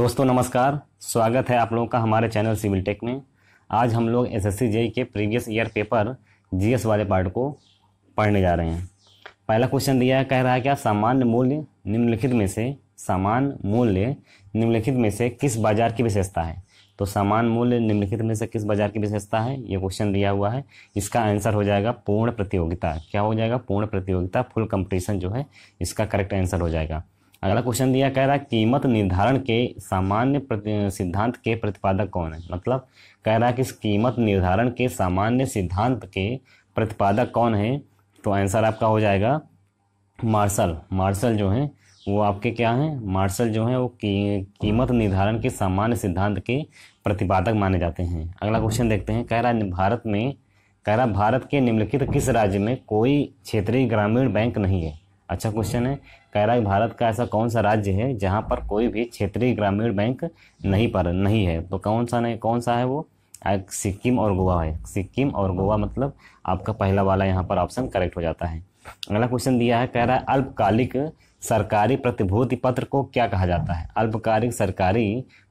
दोस्तों नमस्कार स्वागत है आप लोगों का हमारे चैनल सिविल टेक में आज हम लोग एस एस के प्रीवियस ईयर पेपर जीएस वाले पार्ट को पढ़ने जा रहे हैं पहला क्वेश्चन दिया है कह रहा है क्या सामान्य मूल्य निम्नलिखित में से सामान्य मूल्य निम्नलिखित में से किस बाजार की विशेषता है तो सामान्य मूल्य निम्नलिखित में से किस बाजार की विशेषता है ये क्वेश्चन दिया हुआ है इसका आंसर हो जाएगा पूर्ण प्रतियोगिता क्या हो जाएगा पूर्ण प्रतियोगिता फुल कंपटीशन जो है इसका करेक्ट आंसर हो जाएगा अगला क्वेश्चन दिया कह रहा है कीमत निर्धारण के सामान्य सिद्धांत के प्रतिपादक कौन है मतलब कह रहा है कि कीमत निर्धारण के सामान्य सिद्धांत के प्रतिपादक कौन है तो आंसर आपका हो जाएगा मार्शल मार्शल जो है वो आपके क्या हैं मार्शल जो हैं वो की, कीमत निर्धारण के सामान्य सिद्धांत के प्रतिपादक माने जाते हैं अगला क्वेश्चन देखते हैं कह रहा है भारत में कह रहा भारत के निम्नलिखित किस राज्य में कोई क्षेत्रीय ग्रामीण बैंक नहीं है अच्छा क्वेश्चन हम्म। है कह रहा है भारत का ऐसा कौन सा राज्य है जहाँ पर कोई भी क्षेत्रीय ग्रामीण बैंक नहीं पर नहीं है तो कौन सा नहीं कौन सा है वो सिक्किम और गोवा है सिक्किम और गोवा हम्म। मतलब आपका पहला वाला यहाँ पर ऑप्शन करेक्ट हो जाता है अगला क्वेश्चन दिया है कह रहा है अल्पकालिक सरकारी प्रतिभूति पत्र को क्या कहा जाता है अल्पकालिक सरकारी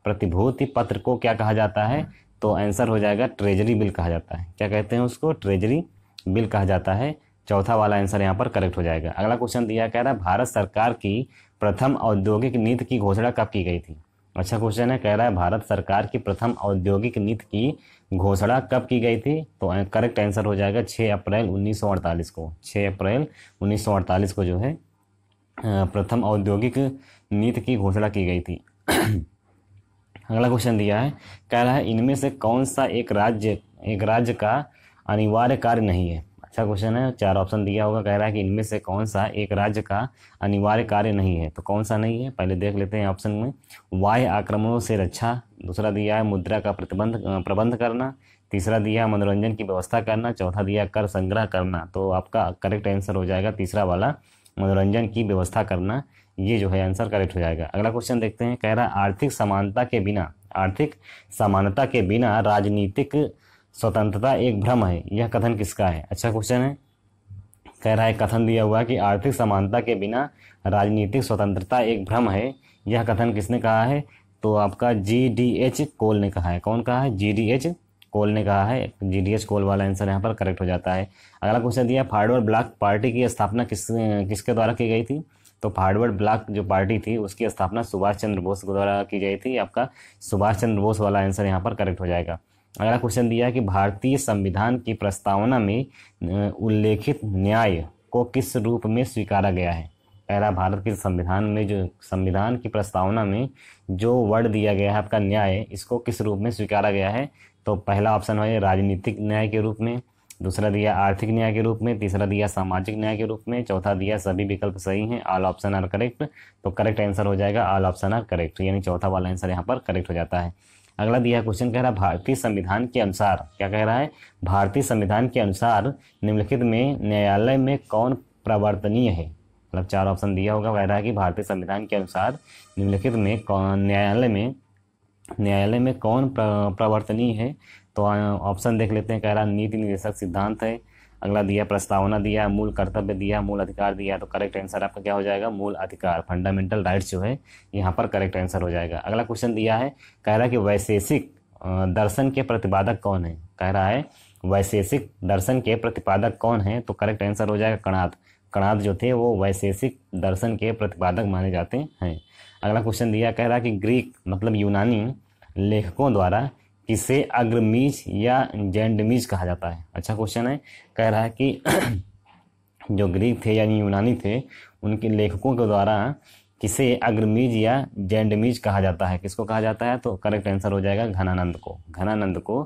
प्रतिभूति पत्र को क्या कहा जाता है हम्म। तो आंसर हो जाएगा ट्रेजरी बिल कहा जाता है क्या कहते हैं उसको ट्रेजरी बिल कहा जाता है चौथा वाला आंसर यहाँ पर करेक्ट हो जाएगा अगला क्वेश्चन दिया कह रहा है भारत सरकार की प्रथम औद्योगिक नीति की घोषणा कब की गई थी अच्छा क्वेश्चन है कह रहा है भारत सरकार की प्रथम औद्योगिक नीति की घोषणा कब की गई थी तो करेक्ट आंसर हो जाएगा 6 अप्रैल 1948 को 6 अप्रैल 1948 को जो है प्रथम औद्योगिक नीति की घोषणा की गई थी अगला क्वेश्चन दिया है कह रहा है इनमें से कौन सा एक राज्य एक राज्य का अनिवार्य कार्य नहीं है अच्छा क्वेश्चन है चार ऑप्शन दिया होगा कह रहा है कि इनमें से कौन सा एक राज्य का अनिवार्य कार्य नहीं है तो कौन सा नहीं है पहले देख लेते हैं ऑप्शन में वाय आक्रमणों से रक्षा दूसरा दिया है मुद्रा का प्रतिबंध प्रबंध करना तीसरा दिया है मनोरंजन की व्यवस्था करना चौथा दिया कर संग्रह करना तो आपका करेक्ट आंसर हो जाएगा तीसरा वाला मनोरंजन की व्यवस्था करना ये जो है आंसर करेक्ट हो जाएगा अगला क्वेश्चन देखते हैं कह रहा है आर्थिक समानता के बिना आर्थिक समानता के बिना राजनीतिक स्वतंत्रता एक भ्रम है यह कथन किसका है अच्छा क्वेश्चन है कह रहा है कथन दिया हुआ कि आर्थिक समानता के बिना राजनीतिक स्वतंत्रता एक भ्रम है यह कथन किसने कहा है तो आपका जी डी एच कोल ने कहा है कौन कहा है जी डी एच कोल ने कहा है जी डी एच कोल वाला आंसर यहाँ पर करेक्ट हो जाता है अगला क्वेश्चन दिया फाड़वर ब्लॉक पार्टी की स्थापना किस किसके द्वारा की गई थी तो फारवर्ड ब्लॉक जो पार्टी थी उसकी स्थापना सुभाष चंद्र बोस द्वारा की गई थी आपका सुभाष चंद्र बोस वाला आंसर यहाँ पर करेक्ट हो जाएगा अगला क्वेश्चन दिया है कि भारतीय संविधान की प्रस्तावना में उल्लेखित न्याय को किस रूप में स्वीकारा गया है पहला भारत के संविधान में जो संविधान की प्रस्तावना में जो वर्ड दिया गया है आपका न्याय इसको किस रूप में स्वीकारा गया है तो पहला ऑप्शन है राजनीतिक न्याय के रूप में दूसरा दिया आर्थिक न्याय के रूप में तीसरा दिया सामाजिक न्याय के रूप में चौथा दिया सभी विकल्प सही हैं ऑल ऑप्शन आर करेक्ट तो करेक्ट आंसर हो जाएगा ऑल ऑप्शन आर करेक्ट यानी चौथा वाला आंसर यहाँ पर करेक्ट हो जाता है अगला दिया क्वेश्चन कह रहा है भारतीय संविधान के अनुसार क्या कह रहा है भारतीय संविधान के अनुसार निम्नलिखित में न्यायालय में कौन प्रवर्तनीय है मतलब चार ऑप्शन दिया होगा कह रहा है कि भारतीय संविधान के अनुसार निम्नलिखित में कौन न्यायालय में न्यायालय में कौन प्रवर्तनीय है तो ऑप्शन देख लेते हैं कह रहा नीति निदेशक सिद्धांत है अगला दिया प्रस्तावना दिया मूल कर्तव्य दिया मूल अधिकार दिया तो करेक्ट आंसर आपका क्या हो जाएगा मूल अधिकार फंडामेंटल राइट्स जो है यहाँ पर करेक्ट आंसर हो जाएगा अगला क्वेश्चन दिया है कह रहा है कि वैशेषिक दर्शन के प्रतिपादक कौन है कह रहा है वैशेषिक दर्शन के प्रतिपादक कौन है तो करेक्ट आंसर हो जाएगा कणाद कणाद जो थे वो वैशेषिक दर्शन के प्रतिपादक माने जाते हैं अगला क्वेश्चन दिया कह रहा है कि ग्रीक मतलब यूनानी लेखकों द्वारा किसे अग्रमीज या जेंडमीज कहा जाता है अच्छा क्वेश्चन है कह रहा है कि जो ग्रीक थे या यूनानी थे उनके लेखकों के द्वारा किसे अग्रमीज या जेंडमीज कहा जाता है किसको कहा जाता है तो करेक्ट आंसर हो जाएगा घनानंद को घनानंद को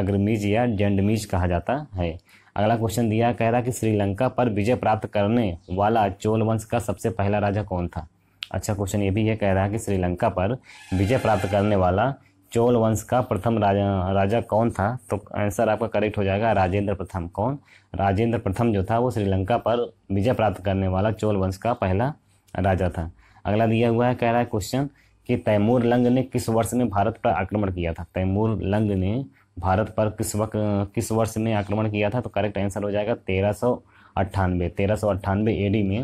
अग्रमीज या जेंडमीज कहा जाता है अगला क्वेश्चन दिया कह रहा कि श्रीलंका पर विजय प्राप्त करने वाला चोल वंश का सबसे पहला राजा कौन था अच्छा क्वेश्चन ये भी है कह रहा है कि श्रीलंका पर विजय प्राप्त करने वाला चोल वंश का प्रथम राजा राजा कौन था तो आंसर आपका करेक्ट हो जाएगा राजेंद्र प्रथम कौन राजेंद्र प्रथम जो था वो श्रीलंका पर विजय प्राप्त करने वाला चोल वंश का पहला राजा था अगला दिया हुआ है कह रहा है क्वेश्चन कि तैमूर लंग ने किस वर्ष में भारत पर आक्रमण किया था तैमूर लंग ने भारत पर किस वक्त किस वर्ष में आक्रमण किया था तो करेक्ट आंसर हो जाएगा तेरह सौ अट्ठानवे तेरह सौ अट्ठानवे एडी में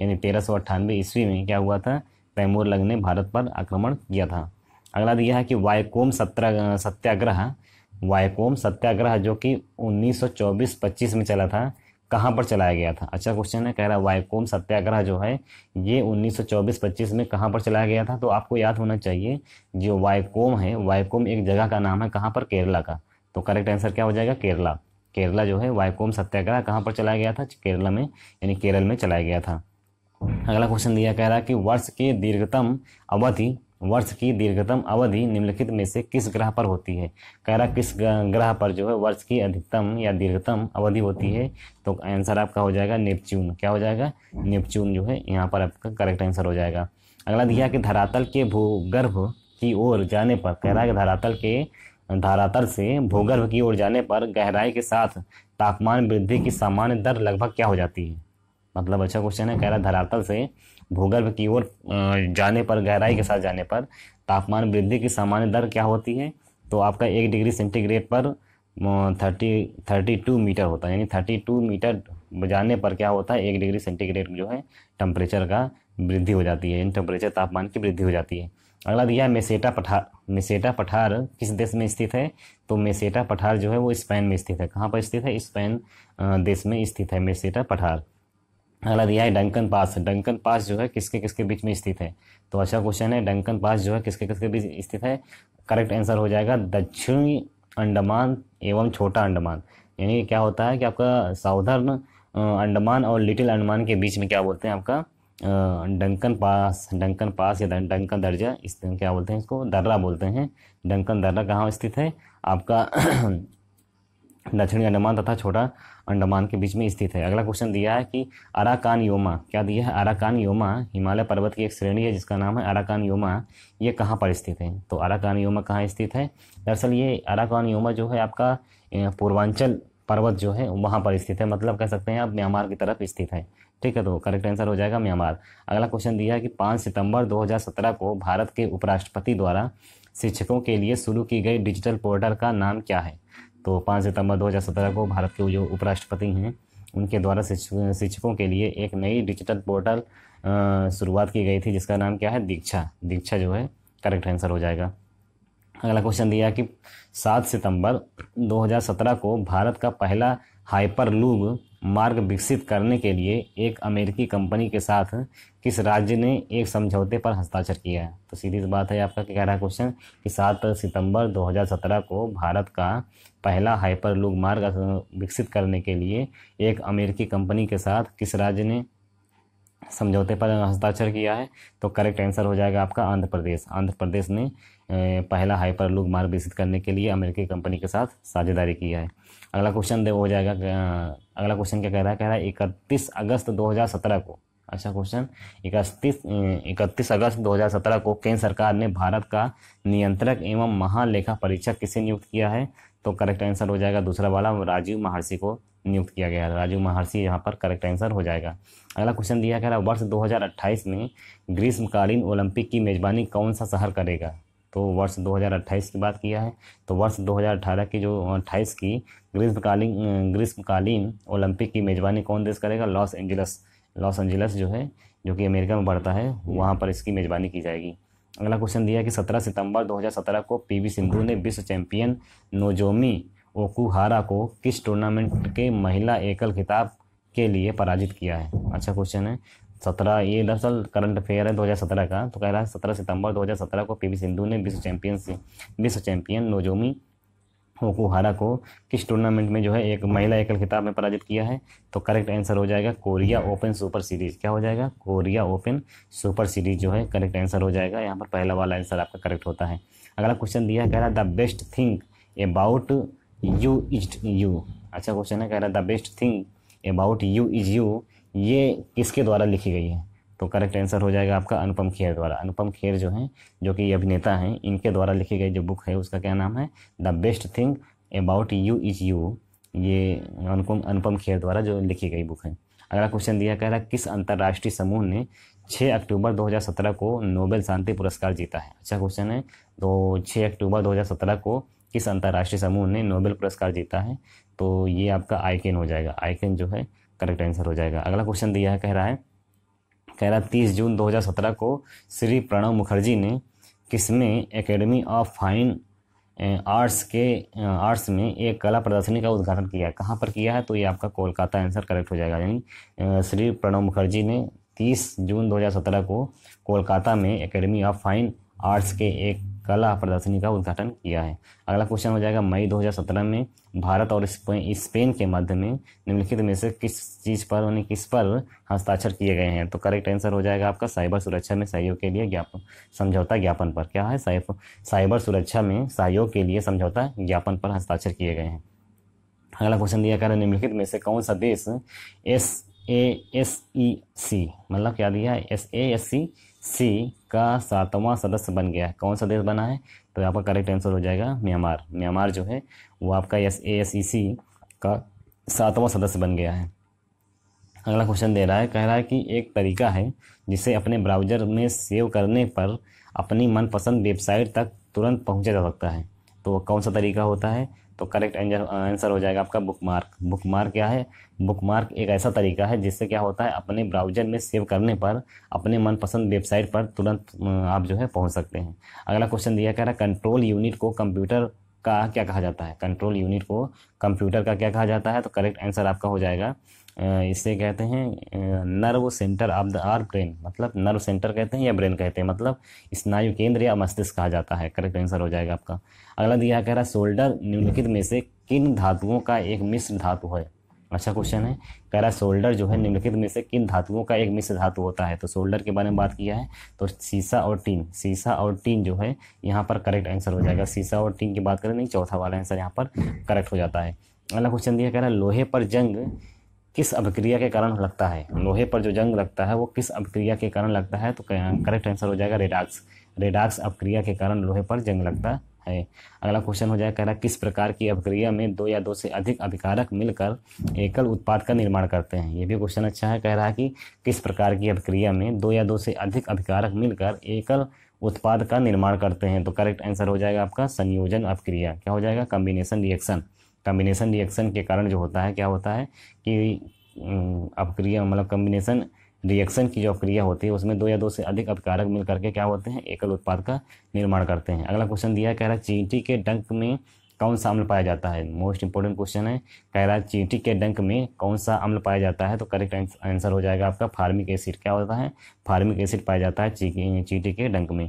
यानी तेरह सौ अट्ठानवे ईस्वी में क्या हुआ था तैमूर लंग ने भारत पर आक्रमण किया था अगला दिया है कि वायकोम सत्या सत्याग्रह वायकोम सत्याग्रह जो कि 1924-25 में चला था कहाँ पर चलाया गया था अच्छा क्वेश्चन है कह रहा वायकोम सत्याग्रह जो है ये 1924-25 में कहाँ पर चलाया गया था तो आपको याद होना चाहिए जो वायकोम है वायकोम एक जगह का नाम है कहाँ पर केरला का तो करेक्ट आंसर क्या हो जाएगा केरला केरला जो है वायकोम सत्याग्रह कहाँ पर चलाया गया था केरला में यानी केरल में चलाया गया था अगला क्वेश्चन दिया कह रहा है कि वर्ष के दीर्घतम अवधि वर्ष की दीर्घतम अवधि निम्नलिखित में से किस ग्रह पर होती है कह रहा किस ग्रह पर जो है वर्ष की अधिकतम या दीर्घतम अवधि होती है तो आंसर आपका हो जाएगा नेपच्यून क्या हो जाएगा नेपच्यून जो है यहाँ पर आपका करेक्ट आंसर हो जाएगा अगला दिया कि धरातल के भूगर्भ की ओर जाने पर कह रहा है कि धरातल के धरातल से भूगर्भ की ओर जाने पर गहराई के साथ तापमान वृद्धि की सामान्य दर लगभग क्या हो जाती है मतलब अच्छा क्वेश्चन है कह रहा धरातल से भूगर्भ की ओर जाने पर गहराई के साथ जाने पर तापमान वृद्धि की सामान्य दर क्या होती है तो आपका एक डिग्री सेंटीग्रेड पर थर्टी थर्टी टू मीटर होता है यानी थर्टी टू मीटर जाने पर क्या होता है एक डिग्री सेंटीग्रेड जो है टेम्परेचर का वृद्धि हो जाती है यानी टेम्परेचर तापमान की वृद्धि हो जाती है अगला दिया है मेसेटा पठार मेसेटा पठार किस देश में स्थित है तो मेसेटा पठार जो है वो स्पेन में स्थित है कहाँ पर स्थित है स्पेन देश में स्थित है मेसेटा पठार अगला दिया है डंकन पास डंकन पास जो है किसके किसके बीच में स्थित है तो अच्छा क्वेश्चन है डंकन पास जो है किसके किसके बीच स्थित है करेक्ट आंसर हो जाएगा दक्षिणी अंडमान एवं छोटा अंडमान यानी क्या होता है कि आपका साउदर्न अंडमान और लिटिल अंडमान के बीच में क्या बोलते हैं आपका डंकन पास डंकन पास या डंकन दर्जा इस क्या बोलते हैं इसको दर्रा बोलते हैं डंकन दर्रा कहाँ स्थित है आपका दक्षिणी अंडमान तथा छोटा अंडमान के बीच में स्थित है अगला क्वेश्चन दिया है कि अराकान योमा क्या दिया है अराकान योमा हिमालय पर्वत की एक श्रेणी है जिसका नाम है अराकान योमा ये कहाँ पर स्थित है तो अराकान योमा कहाँ स्थित है दरअसल ये अराकान योमा जो है आपका पूर्वांचल पर्वत जो है वहाँ पर स्थित है मतलब कह सकते हैं आप म्यांमार की तरफ स्थित है ठीक है तो करेक्ट आंसर हो जाएगा म्यांमार अगला क्वेश्चन दिया है कि पाँच सितंबर दो को भारत के उपराष्ट्रपति द्वारा शिक्षकों के लिए शुरू की गई डिजिटल पोर्टल का नाम क्या है तो पाँच सितंबर सत्रह को भारत के जो उपराष्ट्रपति हैं उनके द्वारा शिक्षकों के लिए एक नई डिजिटल पोर्टल शुरुआत की गई थी जिसका नाम क्या है दीक्षा दीक्षा जो है करेक्ट आंसर हो जाएगा अगला क्वेश्चन दिया कि सात सितंबर 2017 को भारत का पहला हाइपरलूप मार्ग विकसित करने के लिए एक अमेरिकी कंपनी के साथ किस राज्य ने एक समझौते पर हस्ताक्षर किया है तो सीधी बात है आपका क्या कह रहा है क्वेश्चन कि सात सितंबर 2017 को भारत का पहला हाइपर लूग मार्ग विकसित करने के लिए एक अमेरिकी कंपनी के साथ किस राज्य ने समझौते पर हस्ताक्षर किया है तो करेक्ट आंसर हो जाएगा आपका आंध्र प्रदेश आंध्र प्रदेश ने पहला हाइपर हाइपरलूप मार्ग विकसित करने के लिए अमेरिकी कंपनी के साथ साझेदारी की है अगला क्वेश्चन दे हो जाएगा अगला क्वेश्चन क्या कह रहा है कह रहा है इकतीस अगस्त दो को अच्छा क्वेश्चन इकतीस इकतीस अगस्त सत्रह को केंद्र सरकार ने भारत का नियंत्रक एवं महालेखा परीक्षक किसे नियुक्त किया है तो करेक्ट आंसर हो जाएगा दूसरा वाला राजीव महर्षि को नियुक्त किया गया है राजीव महर्षि यहाँ पर करेक्ट आंसर हो जाएगा अगला क्वेश्चन दिया गया वर्ष अट्ठाईस में ग्रीष्मकालीन ओलंपिक की मेजबानी कौन सा शहर करेगा तो वर्ष 2028 की बात किया है तो वर्ष 2018 की जो अट्ठाईस की ग्रीष्मकालीन ग्रीष्मकालीन ओलंपिक की मेज़बानी कौन देश करेगा लॉस एंजलस लॉस एंजलस जो है जो कि अमेरिका में बढ़ता है वहाँ पर इसकी मेज़बानी की जाएगी अगला क्वेश्चन दिया कि 17 सितंबर 2017 को पीवी सिंधु ने विश्व चैंपियन नोजोमी ओकुहारा को किस टूर्नामेंट के महिला एकल खिताब के लिए पराजित किया है अच्छा क्वेश्चन है सत्रह ये दरअसल करंट अफेयर है सत्रह का तो कह रहा है सत्रह सितंबर सत्रह को वी सिंधु ने विश्व चैंपियन से विश्व चैंपियन नोजोमी ओकुहारा को किस टूर्नामेंट में जो है एक महिला एकल खिताब में पराजित किया है तो करेक्ट आंसर हो जाएगा कोरिया ओपन सुपर सीरीज क्या हो जाएगा कोरिया ओपन सुपर सीरीज जो है करेक्ट आंसर हो जाएगा यहाँ पर पहला वाला आंसर आपका करेक्ट होता है अगला क्वेश्चन दिया है कह रहा है the best thing about you is you अच्छा क्वेश्चन है कह रहा है the best thing about you is you ये किसके द्वारा लिखी गई है तो करेक्ट आंसर हो जाएगा आपका अनुपम खेर द्वारा अनुपम खेर जो हैं जो कि अभिनेता हैं इनके द्वारा लिखी गई जो बुक है उसका क्या नाम है the best thing about you is you ये अनुपम अनुपम खेर द्वारा जो लिखी गई बुक है अगला क्वेश्चन दिया कह रहा है किस अंतर्राष्ट्रीय समूह ने 6 अक्टूबर 2017 को नोबेल शांति पुरस्कार जीता है अच्छा क्वेश्चन है तो 6 अक्टूबर 2017 को किस अंतर्राष्ट्रीय समूह ने नोबेल पुरस्कार जीता है तो ये आपका आइकन हो जाएगा आइकन जो है करेक्ट आंसर हो जाएगा अगला क्वेश्चन दिया है कह रहा है कह रहा है तीस जून 2017 को श्री प्रणव मुखर्जी ने किसमें एकेडमी ऑफ फाइन आर्ट्स के आर्ट्स में एक कला प्रदर्शनी का उद्घाटन किया है कहाँ पर किया है तो ये आपका कोलकाता आंसर करेक्ट हो जाएगा यानी श्री प्रणव मुखर्जी ने 30 जून 2017 को कोलकाता में एकेडमी ऑफ फाइन आर्ट्स के एक कला प्रदर्शनी का उद्घाटन किया है अगला क्वेश्चन हो जाएगा मई 2017 में भारत और स्पेन के मध्य में निम्नलिखित में से किस चीज़ पर उन्हें किस पर हस्ताक्षर किए गए हैं तो करेक्ट आंसर हो जाएगा आपका साइबर सुरक्षा में सहयोग के लिए ज्ञापन समझौता ज्ञापन पर क्या है साइबर सुरक्षा में सहयोग के लिए समझौता ज्ञापन पर हस्ताक्षर किए गए हैं अगला क्वेश्चन दिया कर निम्नलिखित में से कौन सा देश एस ए एस ई सी मतलब क्या दिया एस ए एस सी सी का सातवां सदस्य बन गया है कौन सा देश बना है तो आपका करेक्ट आंसर हो जाएगा म्यांमार म्यांमार जो है वो आपका एस ए एस ई सी का सातवां सदस्य बन गया है अगला क्वेश्चन दे रहा है कह रहा है कि एक तरीका है जिसे अपने ब्राउज़र में सेव करने पर अपनी मनपसंद वेबसाइट तक तुरंत पहुंचा जा सकता है तो कौन सा तरीका होता है तो करेक्ट आंसर uh, हो जाएगा आपका बुक मार्क बुक मार्क क्या है बुक मार्क एक ऐसा तरीका है जिससे क्या होता है अपने ब्राउजर में सेव करने पर अपने मनपसंद वेबसाइट पर तुरंत uh, आप जो है पहुंच सकते हैं अगला क्वेश्चन दिया कह रहा है कंट्रोल यूनिट को कंप्यूटर का क्या कहा जाता है कंट्रोल यूनिट को कंप्यूटर का क्या कहा जाता है तो करेक्ट आंसर आपका हो जाएगा इसे कहते हैं nerve centre of the our brain मतलब नर्व सेंटर कहते हैं या ब्रेन कहते हैं मतलब स्नायु केंद्र या मस्तिष्क कहा जाता है करेक्ट आंसर हो जाएगा आपका अगला दिया कह रहा है शोल्डर निम्नलिखित में से किन धातुओं का एक मिश्र धातु है अच्छा क्वेश्चन है कह रहा है शोल्डर जो है निम्नलिखित में से किन धातुओं का एक मिश्र धातु होता है तो शोल्डर के बारे में बात किया है तो सीसा और टीन सीसा और टीन जो है यहाँ पर करेक्ट आंसर हो जाएगा सीसा और टीन की बात करें नहीं चौथा वाला आंसर यहाँ पर करेक्ट हो जाता है अगला क्वेश्चन दिया कह रहा है लोहे पर जंग किस अभिक्रिया के कारण लगता है लोहे पर जो जंग लगता है वो किस अभिक्रिया के कारण लगता है तो करेक्ट आंसर हो जाएगा रेडाक्स रेडाक्स अभिक्रिया के कारण लोहे पर जंग लगता है अगला क्वेश्चन हो जाएगा कह रहा किस प्रकार की अभिक्रिया में दो या दो से अधिक अभिकारक मिलकर एकल उत्पाद का निर्माण करते हैं ये भी क्वेश्चन अच्छा है कह रहा है कि किस प्रकार की अभिक्रिया में दो या दो से अधिक अभिकारक मिलकर एकल उत्पाद का निर्माण करते हैं तो करेक्ट आंसर हो जाएगा आपका संयोजन अभिक्रिया क्या हो जाएगा कॉम्बिनेशन रिएक्शन कम्बिनेशन रिएक्शन के कारण जो होता है क्या होता है कि अपक्रिया मतलब कम्बिनेशन रिएक्शन की जो अपक्रिया होती है उसमें दो या दो से अधिक अपकारक मिल करके क्या होते हैं एकल उत्पाद का निर्माण करते हैं अगला क्वेश्चन दिया कह रहा है चींटी के डंक में कौन सा अम्ल पाया जाता है मोस्ट इंपॉर्टेंट क्वेश्चन है कह रहा है चींटी के डंक में कौन सा अम्ल पाया जाता है तो करेक्ट आंसर हो जाएगा आपका फार्मिक एसिड क्या होता है फार्मिक एसिड पाया जाता है चींटी के डंक में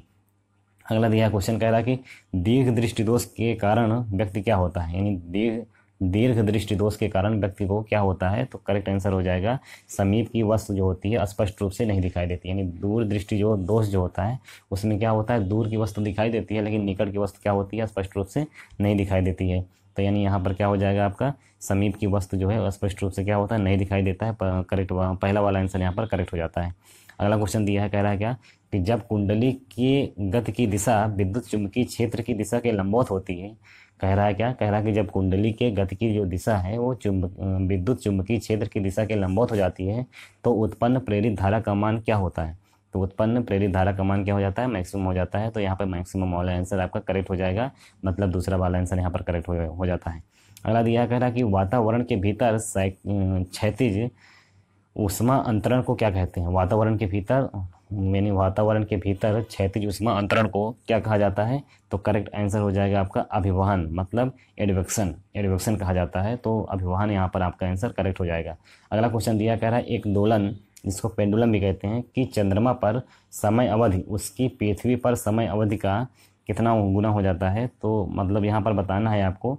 अगला दिया क्वेश्चन कह रहा है कि दीर्घ दृष्टि दोष के कारण व्यक्ति क्या होता है यानी दीर्घ दीर्घ दृष्टि दोष के कारण व्यक्ति को क्या होता है तो करेक्ट आंसर हो जाएगा समीप की वस्तु जो होती है स्पष्ट रूप से नहीं दिखाई देती यानी दूर दृष्टि जो दोष जो होता है उसमें क्या होता है दूर की वस्तु दिखाई देती है लेकिन निकट की वस्तु क्या होती है स्पष्ट रूप से नहीं दिखाई देती है तो यानी यहाँ पर क्या हो जाएगा आपका समीप की वस्तु जो है स्पष्ट रूप से क्या होता है नहीं दिखाई देता है करेक्ट पहला वाला आंसर यहाँ पर करेक्ट हो जाता है अगला क्वेश्चन दिया है कह रहा है क्या कि जब कुंडली की गत की दिशा विद्युत चुंबकीय क्षेत्र की दिशा के लंबवत होती है कह रहा है क्या कह रहा है कि जब कुंडली के गति की जो दिशा है वो चुंब विद्युत चुंबकीय क्षेत्र की दिशा के लंबवत हो जाती है तो उत्पन्न प्रेरित धारा का मान क्या होता है तो उत्पन्न प्रेरित धारा का मान क्या हो जाता है मैक्सिमम हो जाता है तो यहाँ पर मैक्सिमम वाला आंसर आपका करेक्ट हो जाएगा मतलब दूसरा वाला आंसर यहाँ पर करेक्ट हो, हो जाता है अगला दिया कह रहा है कि वातावरण के भीतर क्षैतिज उष्मा अंतरण को क्या कहते हैं वातावरण के भीतर यानी वातावरण के भीतर क्षैतिज उष्मा अंतरण को क्या कहा जाता है तो करेक्ट आंसर हो जाएगा आपका अभिवहन मतलब एडवेक्शन एडवेक्शन कहा जाता है तो अभिवहन यहाँ पर आपका आंसर करेक्ट हो जाएगा अगला क्वेश्चन दिया कह रहा है एक दोलन जिसको पेंडुलम भी कहते हैं कि चंद्रमा पर समय अवधि उसकी पृथ्वी पर समय अवधि का कितना गुना हो जाता है तो मतलब यहाँ पर बताना है आपको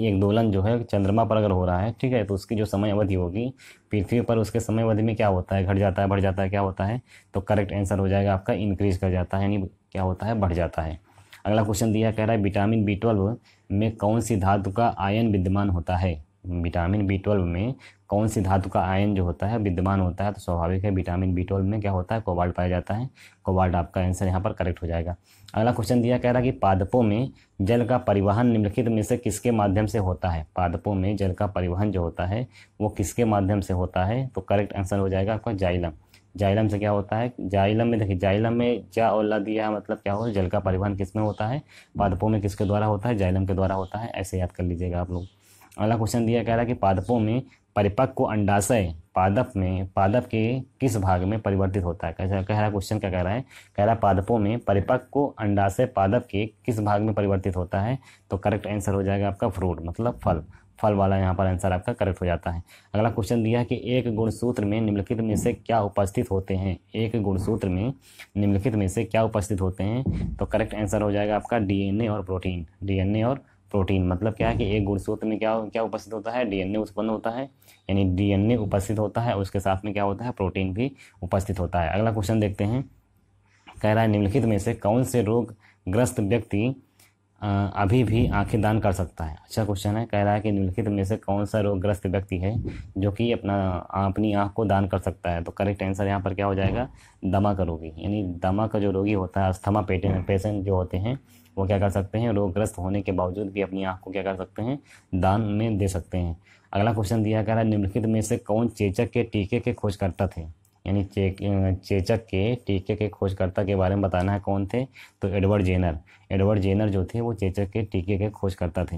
कि एक दोलन जो है चंद्रमा पर अगर हो रहा है ठीक है तो उसकी जो समय अवधि होगी पृथ्वी पर उसके समय अवधि में क्या होता है घट जाता है बढ़ जाता है क्या होता है तो करेक्ट आंसर हो जाएगा आपका इंक्रीज कर जाता है यानी क्या होता है बढ़ जाता है अगला क्वेश्चन दिया कह रहा है विटामिन बी में कौन सी धातु का आयन विद्यमान होता है विटामिन बी में कौन सी धातु का आयन जो होता है विद्यमान होता है तो स्वाभाविक है विटामिन बी ट्वेल्व में क्या होता है कोबाल्ट पाया जाता है कोबाल्ट आपका आंसर यहाँ पर करेक्ट हो जाएगा अगला क्वेश्चन दिया कह रहा है कि पादपों में जल का परिवहन निम्नलिखित में से किसके माध्यम से होता है पादपों में जल का परिवहन जो होता है वो किसके माध्यम से होता है तो करेक्ट आंसर हो जाएगा आपका जाइलम जाइलम से क्या होता है जाइलम में देखिए जाइलम में जा और ला दिया मतलब क्या हो जल का परिवहन किस में होता है पादपों में किसके द्वारा होता है जाइलम के द्वारा होता है ऐसे याद कर लीजिएगा आप लोग अगला क्वेश्चन दिया कह रहा है कि पादपों में परिपक्व अंडाशय पादप में पादप के किस भाग में परिवर्तित होता है कैसा कह रहा क्वेश्चन क्या कह रहा है कह रहा पादपों में परिपक्व अंडाशय पादप के किस भाग में परिवर्तित होता है तो करेक्ट आंसर हो जाएगा आपका फ्रूट मतलब फल फल वाला यहाँ पर आंसर आपका करेक्ट हो जाता है अगला क्वेश्चन दिया है कि एक गुणसूत्र में निम्नलिखित में से क्या उपस्थित होते हैं एक गुणसूत्र में निम्नलिखित में से क्या उपस्थित होते हैं तो करेक्ट आंसर हो जाएगा आपका डीएनए और प्रोटीन डीएनए और प्रोटीन मतलब क्या है कि एक गुणसूत्र में क्या क्या उपस्थित होता है डीएनए उत्पन्न होता है यानी डीएनए उपस्थित होता है उसके साथ में क्या होता है प्रोटीन भी उपस्थित होता है अगला क्वेश्चन देखते हैं कह रहा है निम्नलिखित में से कौन से रोग ग्रस्त व्यक्ति अभी भी आंखें दान कर सकता है अच्छा क्वेश्चन है कह रहा है कि निम्नलिखित में से कौन सा रोग ग्रस्त व्यक्ति है जो कि अपना अपनी आँख को दान कर सकता है तो करेक्ट आंसर यहाँ पर क्या हो जाएगा दमा का रोगी यानी दमा का जो रोगी होता है अस्थमा पेशेंट जो होते हैं वो क्या कर सकते हैं रोगग्रस्त होने के बावजूद भी अपनी आँख को क्या कर सकते हैं दान में दे सकते हैं अगला क्वेश्चन दिया गया है निम्नलिखित में से कौन चेचक के टीके के खोजकर्ता थे यानी चेचक के टीके के खोजकर्ता के बारे में बताना है कौन थे तो एडवर्ड जेनर एडवर्ड जेनर जो थे वो चेचक के टीके के खोजकर्ता थे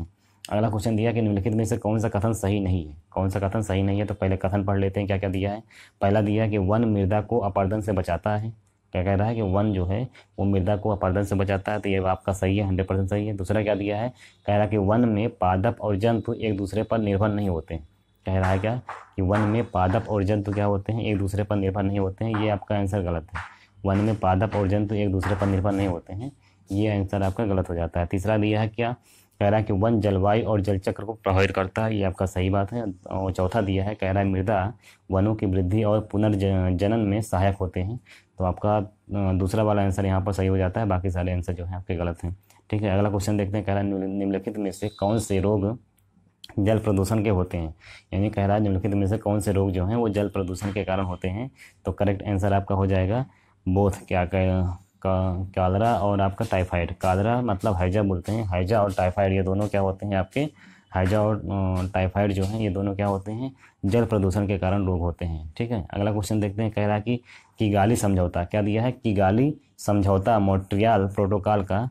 अगला क्वेश्चन दिया कि निम्नलिखित में से कौन सा कथन सही नहीं है कौन सा कथन सही नहीं है तो पहले कथन पढ़ लेते हैं क्या क्या दिया है पहला दिया है कि वन मृदा को अपर्दन से बचाता है क्या कह रहा है कि वन जो है वो मृदा को अपर्दन से बचाता है तो ये आपका सही है हंड्रेड परसेंट सही है दूसरा क्या दिया है कह रहा है कि वन में पादप और जंतु एक दूसरे पर निर्भर नहीं होते हैं कह रहा है क्या कि वन में पादप और जंतु क्या होते हैं एक दूसरे पर निर्भर नहीं होते हैं ये आपका आंसर गलत है वन में पादप और जंतु एक दूसरे पर निर्भर नहीं होते हैं ये आंसर आपका गलत हो जाता है तीसरा दिया है क्या कह रहा है कि वन जलवायु और जल चक्र को प्रभावित करता है ये आपका सही बात है और चौथा दिया है कह रहा है मृदा वनों की वृद्धि और पुनर्जनन में सहायक होते हैं तो आपका दूसरा वाला आंसर यहाँ पर सही हो जाता है बाकी सारे आंसर जो हैं आपके गलत हैं ठीक है अगला क्वेश्चन देखते हैं कह रहा है निम्नलिखित में से कौन से रोग जल प्रदूषण के होते हैं यानी कह रहा है निम्नलिखित में से कौन से रोग जो हैं वो जल प्रदूषण के कारण होते हैं तो करेक्ट आंसर आपका हो जाएगा बोथ क्या का कालरा और आपका टाइफाइड कालरा मतलब हैजा बोलते हैं हैजा और टाइफाइड ये दोनों क्या होते हैं आपके हाइजा और टाइफाइड जो हैं ये दोनों क्या होते हैं जल प्रदूषण के कारण रोग होते हैं ठीक है अगला क्वेश्चन देखते हैं कह रहा कि गाली समझौता क्या दिया है गाली समझौता मोट्रियाल प्रोटोकॉल का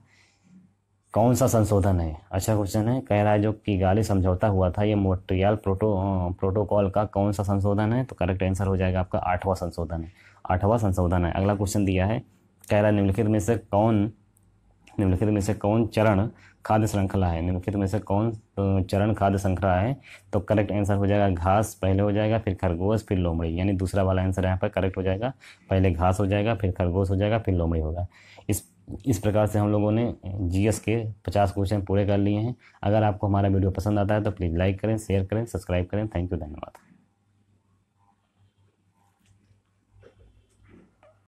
कौन सा संशोधन है अच्छा क्वेश्चन है कह रहा है जो गाली समझौता हुआ था ये मोट्रियाल प्रोटो प्रोटोकॉल का कौन सा संशोधन है तो करेक्ट आंसर हो जाएगा आपका आठवां संशोधन है आठवां संशोधन है अगला क्वेश्चन दिया है कह रहा निम्नलिखित में से कौन निम्नलिखित में से कौन चरण खाद्य श्रृंखला है निम्नलिखित में से कौन चरण खाद्य श्रृंखला है तो करेक्ट आंसर हो जाएगा घास पहले हो जाएगा फिर खरगोश फिर लोमड़ी यानी दूसरा वाला आंसर यहाँ पर करेक्ट हो जाएगा पहले घास हो जाएगा फिर खरगोश हो जाएगा फिर लोमड़ी होगा इस इस प्रकार से हम लोगों ने जी के पचास क्वेश्चन पूरे कर लिए हैं अगर आपको हमारा वीडियो पसंद आता है तो प्लीज़ लाइक करें शेयर करें सब्सक्राइब करें थैंक यू धन्यवाद